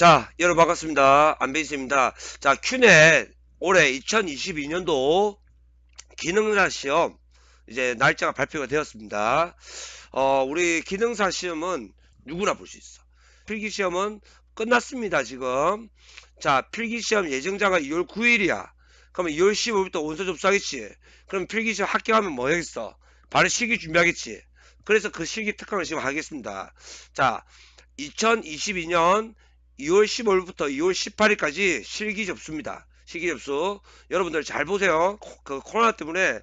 자 여러분 반갑습니다 안배이스입니다자 큐넷 올해 2022년도 기능사 시험 이제 날짜가 발표가 되었습니다 어 우리 기능사 시험은 누구나 볼 수 있어 필기시험은 끝났습니다 지금 자 필기시험 예정자가 2월 9일이야 그러면 2월 15일부터 원서 접수하겠지 그럼 필기시험 합격하면 뭐 하겠어 바로 실기 준비하겠지 그래서 그 실기 특강을 지금 하겠습니다 자 2022년 2월 15일부터 2월 18일까지 실기 접수입니다. 실기 접수 여러분들 잘 보세요. 그 코로나 때문에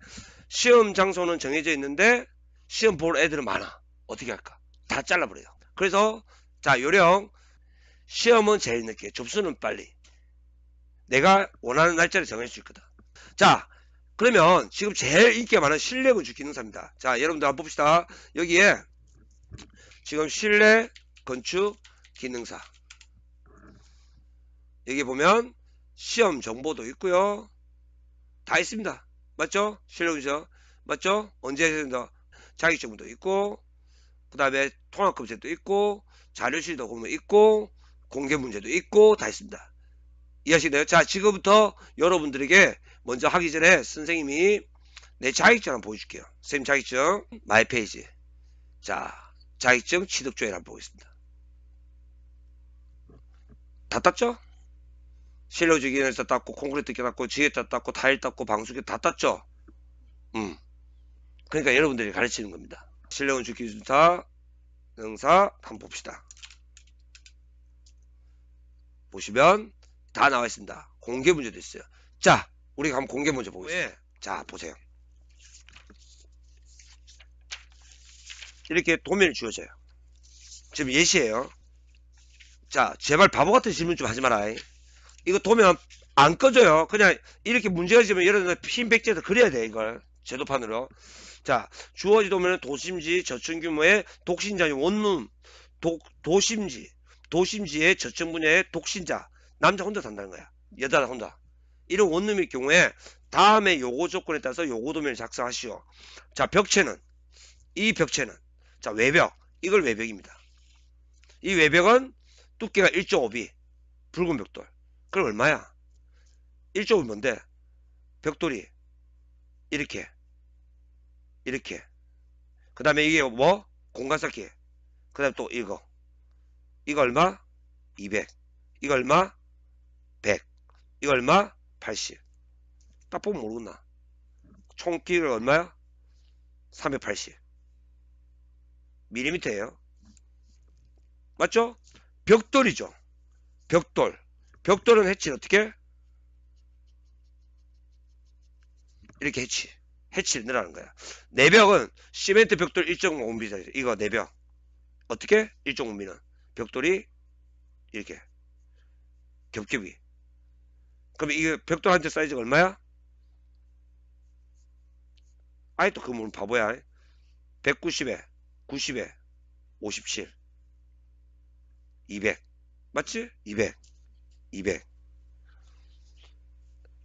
시험 장소는 정해져 있는데 시험 볼 애들은 많아. 어떻게 할까? 다 잘라버려요. 그래서 자 요령 시험은 제일 늦게 접수는 빨리 내가 원하는 날짜를 정할 수 있거든. 자 그러면 지금 제일 인기가 많은 실내 건축 기능사입니다. 자 여러분들 한번 봅시다. 여기에 지금 실내 건축 기능사 여기 보면 시험 정보도 있고요. 다 있습니다. 맞죠? 실력이죠. 맞죠? 언제 해야 자격증도 있고 그 다음에 통합검색도 있고 자료실도 보면 있고 공개 문제도 있고 다 있습니다. 이해하시나요? 자 지금부터 여러분들에게 먼저 하기 전에 선생님이 내 자격증 한번 보여줄게요. 선생님 자격증 마이페이지 자 자격증 취득조회를 한번 보겠습니다. 다 땄죠? 실로지기에서 닦고 콘크리트 깨닫고지게다 닦고 타일 닦고 방수기 다 닦죠. 음. 그러니까 여러분들이 가르치는 겁니다. 실내 건축 기준사 명사 한번 봅시다. 보시면 다 나와 있습니다. 공개 문제도 있어요. 자, 우리가 한번 공개 문제 보겠습니다. 네. 자, 보세요. 이렇게 도면이 주어져요. 지금 예시예요. 자, 제발 바보 같은 질문 좀 하지 마라. 이. 이거 도면 안 꺼져요. 그냥 이렇게 문제가 지면 예를 들어 흰 백지에서 그려야 돼 이걸 제도판으로. 자 주어지 도면은 도심지 저층 규모의 독신자인 원룸 독, 도심지 도심지의 저층 분야의 독신자 남자 혼자 산다는 거야. 여자 혼자. 이런 원룸일 경우에 다음에 요거 조건에 따라서 요거 도면을 작성하시오. 자 벽체는 이 벽체는 자 외벽 이걸 외벽입니다. 이 외벽은 두께가 1.5비 붉은 벽돌 그럼 얼마야? 1조는 뭔데? 벽돌이 이렇게 이렇게 그 다음에 이게 뭐? 공간 쌓기 그 다음 에또 이거 이거 얼마? 200 이거 얼마? 100 이거 얼마? 80딱 보면 모르나 총길이 얼마야? 380밀리미터요 맞죠? 벽돌이죠 벽돌 벽돌은 했지 어떻게? 이렇게 했치 해치를 넣으라는 거야 내벽은 시멘트 벽돌 1.5mm 이거 내벽 어떻게? 1.5mm 벽돌이 이렇게 겹겹이 그럼 이게 벽돌 한대 사이즈가 얼마야? 아이 또 그건 바보야 190에 90에 57 200 맞지? 200 200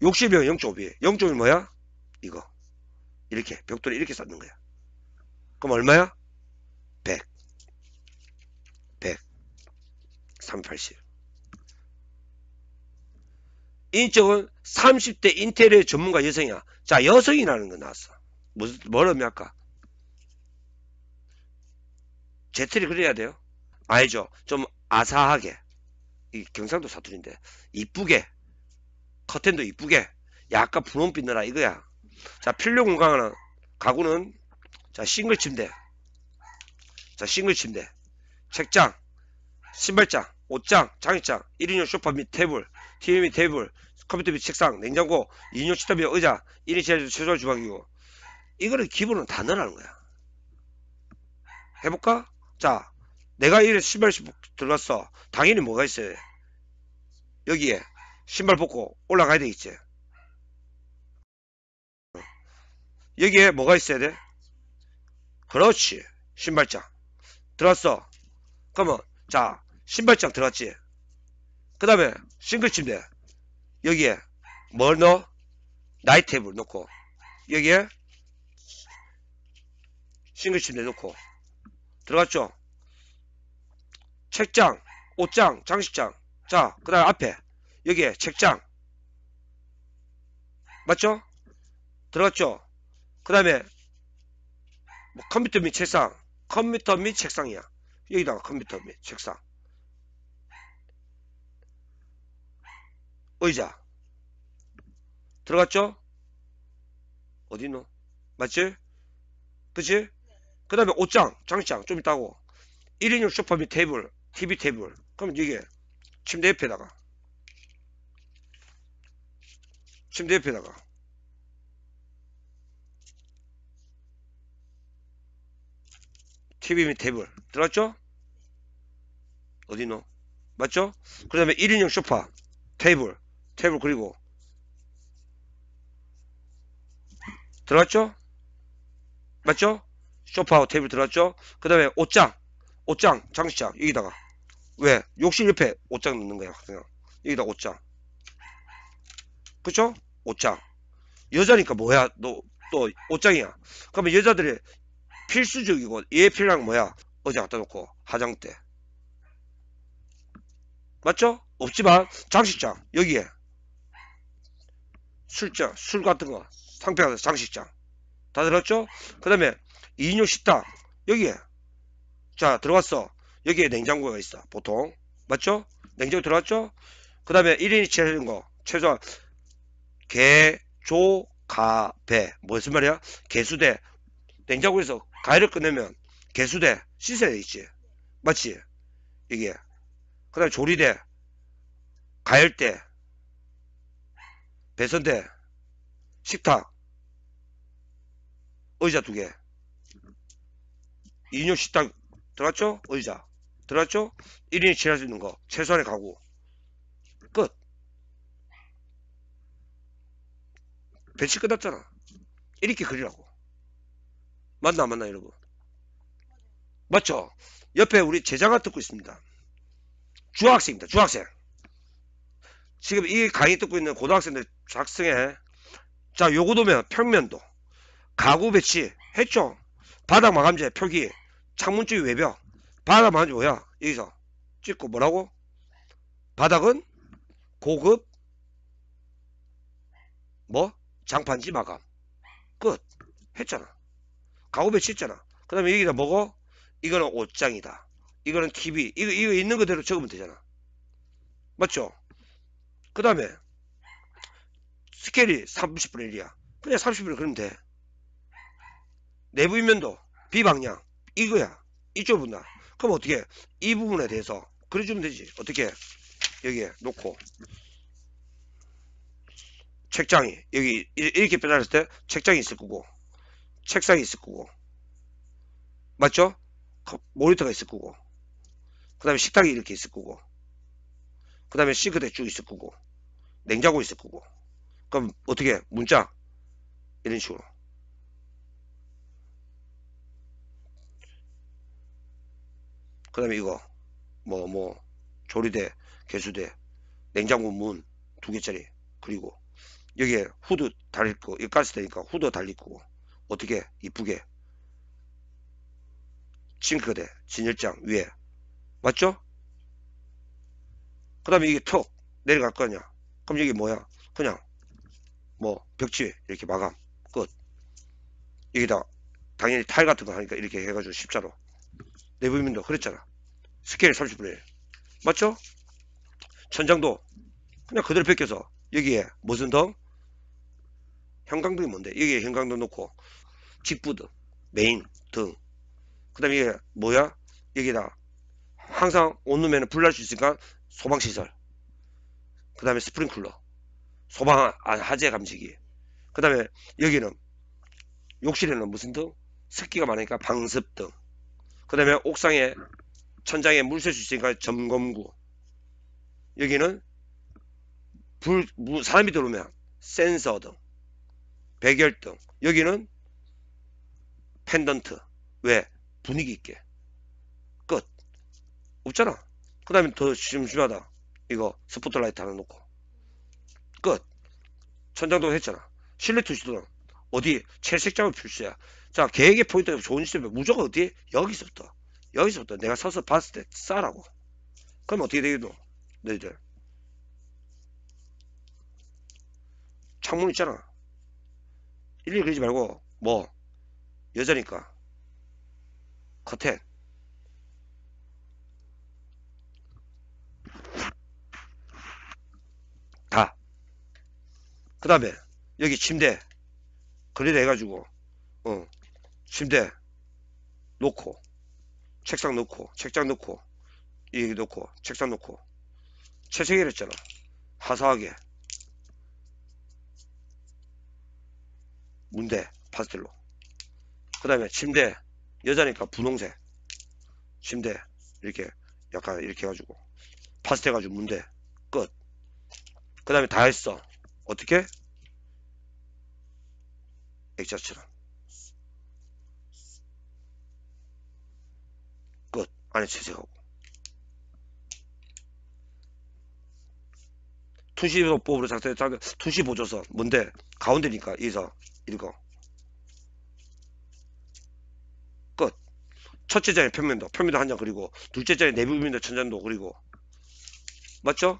60이면 0 5배에요0.1 뭐야? 이거 이렇게 벽돌을 이렇게 쌓는 거야 그럼 얼마야? 100 100 380 인적은 30대 인테리어 전문가 여성이야 자 여성이라는 거 나왔어 뭐라며 할까 제트리 그래야 돼요 알죠 좀 아사하게 이 경상도 사투리인데 이쁘게 커튼도 이쁘게 약간 분홍빛 나라 이거야 자 필요 공간은 가구는 자 싱글 침대 자 싱글 침대 책장 신발장 옷장 장식장 1인용 쇼파및 테이블 TV 및 테이블 컴퓨터 및 책상 냉장고 2인용 식타및 의자 1인 제조 최소 주방이고 이거를 기본은 다 넣으라는 거야 해볼까? 자 내가 이래 신발씩 들어갔어. 당연히 뭐가 있어요? 여기에 신발 벗고 올라가야 되겠지. 여기에 뭐가 있어야 돼? 그렇지. 신발장. 들어왔어. 그러면 자 신발장 들어갔지. 그 다음에 싱글 침대. 여기에 뭘 뭐 넣어? 나이 테이블 놓고 여기에 싱글 침대 놓고 들어갔죠? 책장, 옷장, 장식장. 자, 그 다음 앞에 여기에 책장. 맞죠? 들어갔죠? 그 다음에 뭐 컴퓨터 및 책상 컴퓨터 및 책상이야 여기다가 컴퓨터 및 책상 의자 들어갔죠? 어디노? 맞지? 그치? 그 다음에 옷장, 장장 식좀 있다고 1인용 쇼파 및 테이블 TV 테이블 그럼 이게 침대 옆에다가 침대 옆에다가 TV 및 테이블 들었죠? 어 어디노? 맞죠? 그 다음에 1인용 소파 테이블 테이블 그리고 들었죠? 어 맞죠? 소파와 테이블 들었죠? 어그 다음에 옷장 옷장 장식장 여기다가 왜 욕실 옆에 옷장 넣는 거야 그냥 여기다 옷장 그쵸 옷장 여자니까 뭐야 너 또 옷장이야 그러면 여자들이 필수적이고 얘필한 뭐야 어디 갖다 놓고 화장대 맞죠? 없지만 장식장 여기에 술장 술 같은 거 상패하는 장식장 다 들었죠? 그 다음에 이인용 식당 여기에 자 들어갔어 여기에 냉장고가 있어 보통 맞죠 냉장고 들어갔죠 그 다음에 1인이 취하는 거 최소한 개, 조, 가, 배 무슨 말이야 개수대 냉장고에서 가위를 꺼내면 개수대 씻어야 있지 맞지 이게 그 다음에 조리대 가열대 배선대 식탁 의자 두 개 인용 식탁 들어갔죠? 의자. 들어갔죠? 1인이 지낼 수 있는 거. 최소한의 가구. 끝. 배치 끝났잖아. 이렇게 그리라고. 맞나 맞나 여러분? 맞죠? 옆에 우리 제자가 듣고 있습니다. 중학생입니다. 중학생. 지금 이 강의 듣고 있는 고등학생들 작성해. 자, 요구도면 평면도. 가구 배치 했죠? 바닥 마감재 표기. 창문주이 외벽 바닥만 뭐야 어, 여기서 찍고 뭐라고 바닥은 고급 뭐 장판지 마감 끝 했잖아 가구 배치 했잖아 그 다음에 여기다 뭐고 이거는 옷장이다 이거는 TV 이거, 이거 있는 그대로 적으면 되잖아 맞죠 그 다음에 스케일이 30분의 1이야 그냥 30분을 그러면 돼 내부 인면도 비방향 이거야 이쪽분다 그럼 어떻게 이 부분에 대해서 그려주면 되지 어떻게 여기에 놓고 책장이 여기 이렇게 빼했을때 책장이 있을 거고 책상이 있을 거고 맞죠? 모니터가 있을 거고 그 다음에 식탁이 이렇게 있을 거고 그 다음에 싱크대 쭉 있을 거고 냉장고 있을 거고 그럼 어떻게 문자 이런 식으로 그 다음에 이거 뭐뭐 뭐 조리대 개수대 냉장고 문 두 개짜리 그리고 여기에 후드 달릴 거 이거 가스되니까 후드 달릴 거고 어떻게 이쁘게 싱크대 진열장 위에 맞죠? 그 다음에 이게 턱 내려갈 거냐 그럼 여기 뭐야 그냥 뭐 벽지 이렇게 마감 끝 여기다 당연히 타일 같은 거 하니까 이렇게 해가지고 십자로 내부면도 그랬잖아. 스케일 30분의 1. 맞죠? 천장도 그냥 그대로 벗겨서 여기에 무슨 덩? 형광등이 뭔데? 여기에 형광등 놓고 직부등, 메인 등. 그 다음에 이게 뭐야? 여기다 항상 온눈에는 불 날 수 있으니까 소방시설. 그 다음에 스프링클러. 소방, 아, 하재 감지기. 그 다음에 여기는 욕실에는 무슨 등? 습기가 많으니까 방습등. 그 다음에 옥상에 천장에 물셀수 있으니까 점검구 여기는 불, 사람이 들어오면 센서등 백열등 여기는 펜던트 왜? 분위기 있게 끝 없잖아 그 다음에 더 심심하다 이거 스포트라이트 하나 놓고 끝 천장도 했잖아 실내 투시도 어디 채색장을 표시해야 자 계획의 포인트가 좋은 시점에 무조건 어디 여기서부터 여기서부터 내가 서서 봤을 때 싸라고 그럼 어떻게 되기도 너희들 창문 있잖아 일일 그러지 말고 뭐 여자니까 커튼 다그 다음에 여기 침대 그리래 해가지고 어 침대 놓고 책상 놓고 책장 놓고 이 얘기 놓고 책상 놓고 채색을 했잖아 화사하게 문대 파스텔로 그 다음에 침대 여자니까 분홍색 침대 이렇게 약간 이렇게 해가지고 파스텔 가지고 문대 끝그 다음에 다 했어 어떻게 액자처럼 안에 제재하고 투시법으로 작성해 자기 투시 보조서 뭔데 가운데니까 이사 읽어 끝 첫째 장에 표면도 표면도 한 장 그리고 둘째 장에 내부면도 천장도 그리고 맞죠?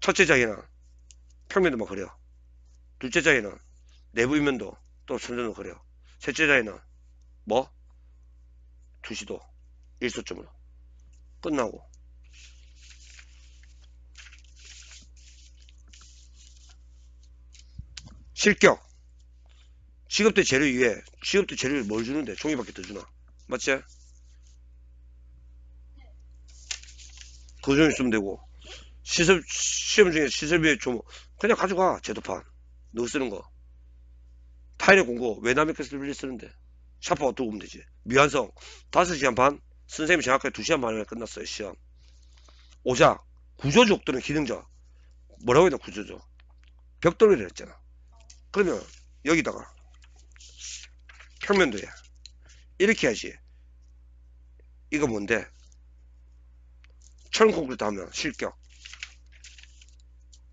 첫째 장에는 평면도 막 그려 둘째 장에는 내부면도 또 천장도 그려 셋째 장에는 뭐? 2시도 1소점으로 끝나고 실격 취급대 재료 위에 취급대 재료를 뭘 주는데 종이밖에 더 주나 맞지? 그좀 있으면 되고 시설 시험 중에 시설비 에좀 그냥 가져가 제도판 너 쓰는 거 타인의 공고 왜 남의 것을 빌리 쓰는데 샤프 가떻게 보면 되지. 미완성 5시간 반 선생님이 정확하게 2시간 반에 끝났어요 시험. 오작 구조적 또는 기능적 뭐라고 해야 되나 구조적 벽돌이라 했잖아. 그러면 여기다가 평면도야. 이렇게 해야지. 이거 뭔데? 철 콘크리트 하면 실격.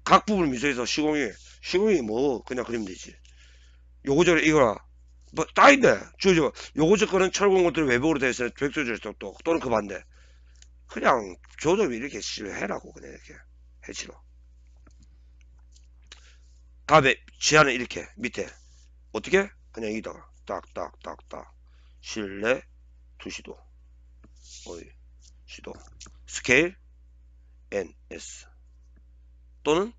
각 부분 을 미소해서 시공이 시공이 뭐 그냥 그리면 되지. 요거저거 이거라 뭐, 다인데 주의적 요거조 거는 철공것들이 외부로 되어 있어요 백조절 적도 또는 그 반대. 그냥 조점이 렇게 해라고 그냥 이렇게 해치로. 답에 지안은 이렇게 밑에 어떻게 그냥 이기다가 딱딱딱딱 실내 두시도 어이 시도 스케일 ns 또는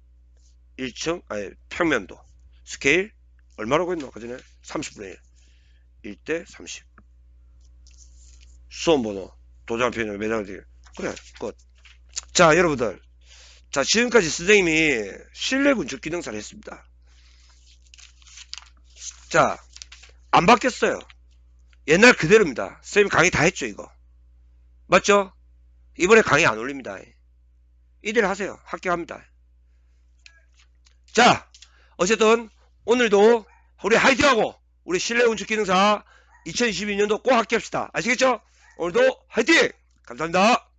1층 아니 평면도 스케일 얼마라고 했나 아까 그 전에 30분의 1 1대 30 수험번호 도장표현을 매달기 그래 끝자 여러분들 자 지금까지 선생님이 실내 군축 기능사를 했습니다 자 안 바뀌었어요 옛날 그대로입니다 선생님 강의 다 했죠 이거 맞죠 이번에 강의 안 올립니다 이대로 하세요 합격합니다 자 어쨌든 오늘도 우리 화이팅하고 우리 실내 운축 기능사 2022년도 꼭 합격합시다. 아시겠죠? 오늘도 화이팅! 감사합니다.